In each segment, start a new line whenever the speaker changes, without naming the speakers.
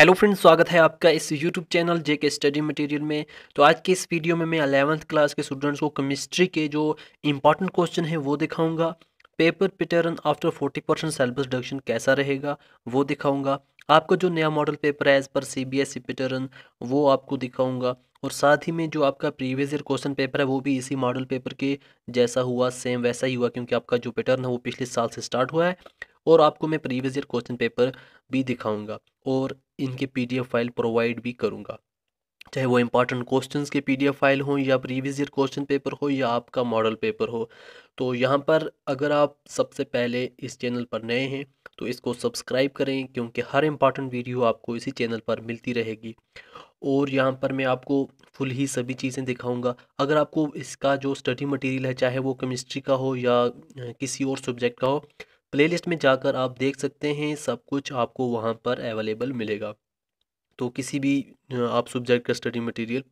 hello friends स्वागत है आपका इस YouTube channel JK study material में तो आज के इस वीडियो में मैं अलेवंथ क्लास के स्टूडेंट्स को केमिस्ट्री के जो इंपॉर्टेंट क्वेश्चन है वो दिखाऊंगा paper pattern after forty percent syllabus deduction कैसा रहेगा वो दिखाऊंगा आपका जो नया मॉडल पेपर है as per C B S E पिटर्न वो आपको दिखाऊँगा और साथ ही में जो आपका प्रीवियस ईयर क्वेश्चन पेपर है वो भी इसी मॉडल पेपर के जैसा हुआ सेम वैसा ही हुआ क्योंकि आपका जो पिटर्न है वो पिछले साल से स्टार्ट हुआ है और आपको मैं प्रीवियस ईयर क्वेश्चन पेपर भी दिखाऊंगा और इनके पीडीएफ फाइल प्रोवाइड भी करूँगा चाहे वो इम्पॉर्टेंट क्वेश्चंस के पीडीएफ फाइल हो या प्रीवियस ईयर क्वेश्चन पेपर हो या आपका मॉडल पेपर हो तो यहाँ पर अगर आप सबसे पहले इस चैनल पर नए हैं तो इसको सब्सक्राइब करें क्योंकि हर इंपॉर्टेंट वीडियो आपको इसी चैनल पर मिलती रहेगी और यहाँ पर मैं आपको फुल ही सभी चीज़ें दिखाऊंगा अगर आपको इसका जो स्टडी मटेरियल है चाहे वो केमिस्ट्री का हो या किसी और सब्जेक्ट का हो प्लेलिस्ट में जाकर आप देख सकते हैं सब कुछ आपको वहाँ पर अवेलेबल मिलेगा तो किसी भी आप सब्जेक्ट का स्टडी मटेरियल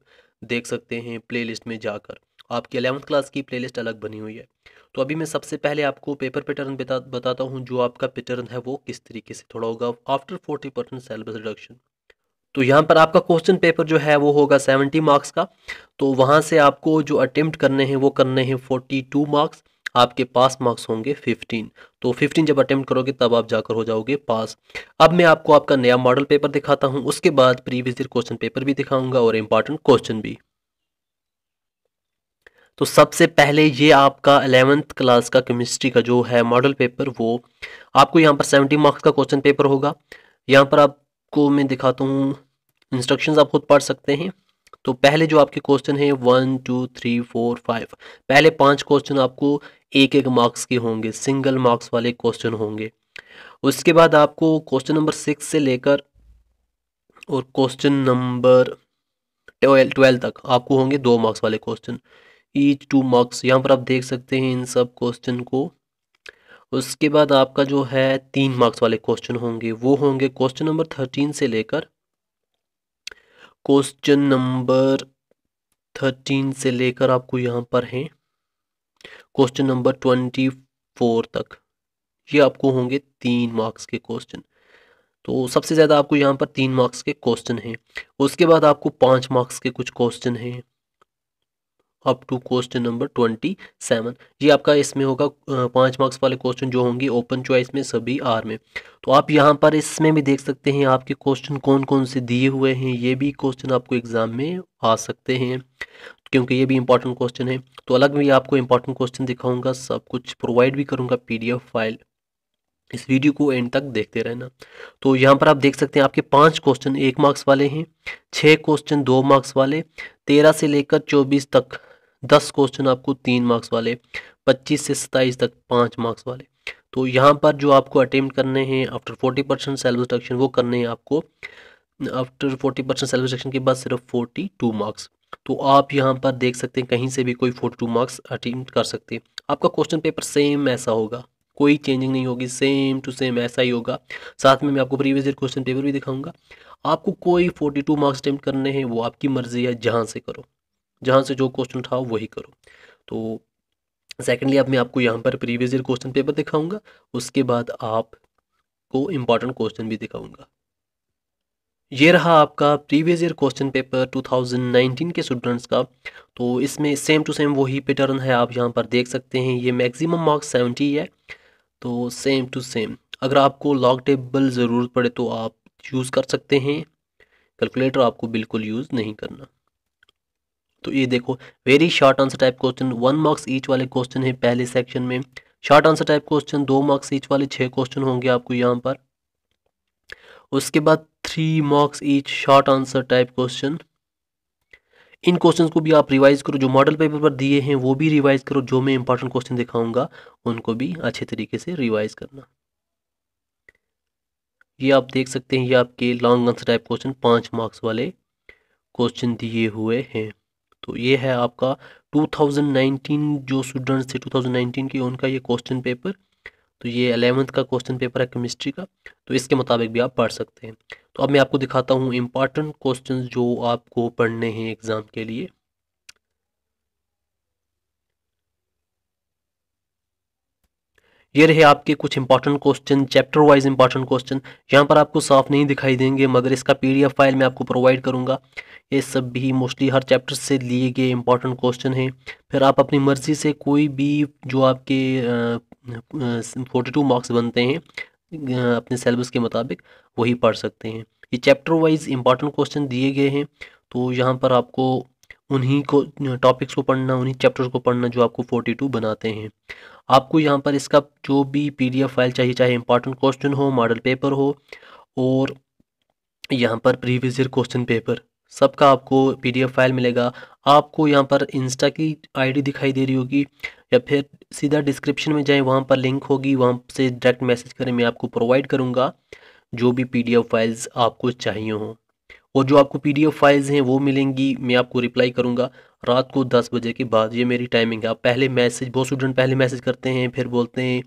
देख सकते हैं प्लेलिस्ट में जाकर आपकी अलेवंथ क्लास की प्लेलिस्ट अलग बनी हुई है तो अभी मैं सबसे पहले आपको पेपर पैटर्न बता बताता हूँ जो आपका पैटर्न है वो किस तरीके से थोड़ा होगा after forty percent syllabus reduction तो यहाँ पर आपका क्वेश्चन पेपर जो है वो होगा सेवेंटी मार्क्स का तो वहाँ से आपको जो अटेम्प्ट करने हैं वो करने हैं फोर्टी टू मार्क्स आपके पास मार्क्स होंगे 15 तो 15 जब अटेम्प्ट करोगे तब आप जाकर हो जाओगे पास अब मैं आपको आपका नया मॉडल पेपर दिखाता हूँ उसके बाद प्रीवियस ईयर क्वेश्चन पेपर भी दिखाऊंगा और इम्पॉर्टेंट क्वेश्चन भी तो सबसे पहले ये आपका अलेवेंथ क्लास का केमिस्ट्री का जो है मॉडल पेपर वो आपको यहाँ पर सेवेंटी मार्क्स का क्वेश्चन पेपर होगा यहाँ पर आपको मैं दिखाता हूँ इंस्ट्रक्शन आप खुद पढ़ सकते हैं तो पहले जो आपके क्वेश्चन है one two three four five पहले पांच क्वेश्चन आपको एक एक मार्क्स के होंगे सिंगल मार्क्स वाले क्वेश्चन होंगे उसके बाद आपको क्वेश्चन नंबर सिक्स से लेकर और क्वेश्चन नंबर ट्वेल्व ट्वेल्व तक आपको होंगे दो मार्क्स वाले क्वेश्चन ईच टू मार्क्स यहाँ पर आप देख सकते हैं इन सब क्वेश्चन को उसके बाद आपका जो है तीन मार्क्स वाले क्वेश्चन होंगे वो होंगे क्वेश्चन नंबर थर्टीन से लेकर क्वेश्चन नंबर थर्टीन से लेकर आपको यहाँ पर हैं क्वेश्चन नंबर ट्वेंटी फोर तक ये आपको होंगे तीन मार्क्स के क्वेश्चन तो सबसे ज़्यादा आपको यहाँ पर तीन मार्क्स के क्वेश्चन हैं उसके बाद आपको पाँच मार्क्स के कुछ क्वेश्चन हैं up to question number twenty seven ये आपका इसमें होगा पाँच मार्क्स वाले क्वेश्चन जो होंगे ओपन चॉइस में सभी आर में तो आप यहाँ पर इसमें भी देख सकते हैं आपके क्वेश्चन कौन कौन से दिए हुए हैं ये भी क्वेश्चन आपको एग्ज़ाम में आ सकते हैं क्योंकि ये भी इंपॉर्टेंट क्वेश्चन है तो अलग में आपको इंपॉर्टेंट क्वेश्चन दिखाऊंगा सब कुछ प्रोवाइड भी करूँगा पीडीएफ फाइल इस वीडियो को एंड तक देखते रहना तो यहाँ पर आप देख सकते हैं आपके पांच क्वेश्चन एक मार्क्स वाले हैं छः क्वेश्चन दो मार्क्स वाले तेरह से लेकर चौबीस तक दस क्वेश्चन आपको तीन मार्क्स वाले पच्चीस से सत्ताईस तक पाँच मार्क्स वाले तो यहाँ पर जो आपको अटेम्प्ट करने हैं after forty percent self deduction वो करने हैं आपको after forty percent self deduction के बाद सिर्फ फोर्टी टू मार्क्स तो आप यहाँ पर देख सकते हैं कहीं से भी कोई फोर्टी टू मार्क्स अटेम्प्ट कर सकते हैं आपका क्वेश्चन पेपर सेम ऐसा होगा कोई चेंजिंग नहीं होगी सेम टू सेम ऐसा ही होगा साथ में मैं आपको प्रीवियस ईयर क्वेश्चन पेपर भी दिखाऊंगा आपको कोई फोर्टी टू मार्क्स अटैम्प्ट करने हैं वो आपकी मर्जी है जहाँ से करो जहाँ से जो क्वेश्चन उठाओ वही करो तो सेकेंडली अब मैं आपको यहाँ पर प्रीवियस ईयर क्वेश्चन पेपर दिखाऊंगा उसके बाद आपको इम्पॉर्टेंट क्वेश्चन भी दिखाऊंगा ये रहा आपका प्रीवियस ईयर क्वेश्चन पेपर 2019 के स्टूडेंट्स का तो इसमें सेम टू सेम वही पैटर्न है आप यहाँ पर देख सकते हैं ये मैक्सिमम मार्क्स 70 है तो सेम टू सेम अगर आपको लॉग टेबल ज़रूरत पड़े तो आप यूज़ कर सकते हैं कैलकुलेटर आपको बिल्कुल यूज़ नहीं करना तो ये देखो very short answer type question one marks each वाले क्वेश्चन है पहले सेक्शन में शॉर्ट आंसर टाइप क्वेश्चन दो मार्क्स ईच वाले छः क्वेश्चन होंगे आपको यहाँ पर उसके बाद three marks each short answer type question इन क्वेश्चंस को भी आप रिवाइज करो जो मॉडल पेपर पर दिए हैं वो भी रिवाइज करो जो मैं इंपॉर्टेंट क्वेश्चन दिखाऊंगा उनको भी अच्छे तरीके से रिवाइज करना ये आप देख सकते हैं ये आपके लॉन्ग आंसर टाइप क्वेश्चन पाँच मार्क्स वाले क्वेश्चन दिए हुए हैं तो ये है आपका 2019 जो स्टूडेंट्स थे 2019 के उनका ये क्वेश्चन पेपर तो ये अलेवंथ का क्वेश्चन पेपर है केमिस्ट्री का तो इसके मुताबिक भी आप पढ़ सकते हैं तो अब मैं आपको दिखाता हूँ इम्पॉर्टेंट क्वेश्चन जो आपको पढ़ने हैं एग्ज़ाम के लिए ये रहे आपके कुछ important question chapter wise important question यहाँ पर आपको साफ नहीं दिखाई देंगे मगर इसका पीडीएफ फाइल मैं आपको प्रोवाइड करूँगा ये सब भी मोस्टली हर चैप्टर से लिए गए इंपॉर्टेंट क्वेश्चन हैं फिर आप अपनी मर्ज़ी से कोई भी जो आपके फोर्टी टू मार्क्स बनते हैं अपने सेलेबस के मुताबिक वही पढ़ सकते हैं ये चैप्टर वाइज इंपॉर्टेंट क्वेश्चन दिए गए हैं तो यहाँ पर आपको उन्हीं को टॉपिक्स को पढ़ना उन्हीं चैप्टर्स को पढ़ना जो आपको फोर्टी टू बनाते हैं आपको यहाँ पर इसका जो भी पीडीएफ फाइल चाहिए चाहे इंपॉर्टेंट क्वेश्चन हो मॉडल पेपर हो और यहाँ पर प्रीवियस ईयर क्वेश्चन पेपर सबका आपको पीडीएफ फाइल मिलेगा आपको यहाँ पर इंस्टा की आईडी दिखाई दे रही होगी या फिर सीधा डिस्क्रिप्शन में जाएं वहाँ पर लिंक होगी वहाँ से डायरेक्ट मैसेज करें मैं आपको प्रोवाइड करूँगा जो भी पीडीएफ फाइल्स आपको चाहिए हों और जो आपको पीडीएफ फाइल्स हैं वो मिलेंगी मैं आपको रिप्लाई करूँगा रात को दस बजे के बाद ये मेरी टाइमिंग है आप पहले मैसेज बहुत स्टूडेंट पहले मैसेज करते हैं फिर बोलते हैं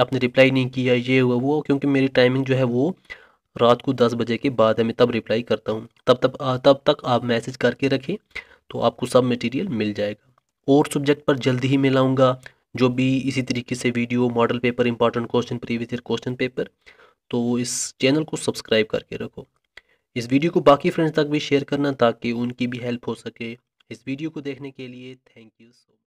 आपने रिप्लाई नहीं किया ये हुआ वो क्योंकि मेरी टाइमिंग जो है वो रात को दस बजे के बाद है मैं तब रिप्लाई करता हूँ तब तब तब तक आप मैसेज करके रखें तो आपको सब मटेरियल मिल जाएगा और सब्जेक्ट पर जल्द ही लाऊँगा जो भी इसी तरीके से video model paper important question previous year question paper तो इस चैनल को सब्सक्राइब करके रखो इस वीडियो को बाकी फ्रेंड्स तक भी शेयर करना ताकि उनकी भी हेल्प हो सके इस वीडियो को देखने के लिए थैंक यू सो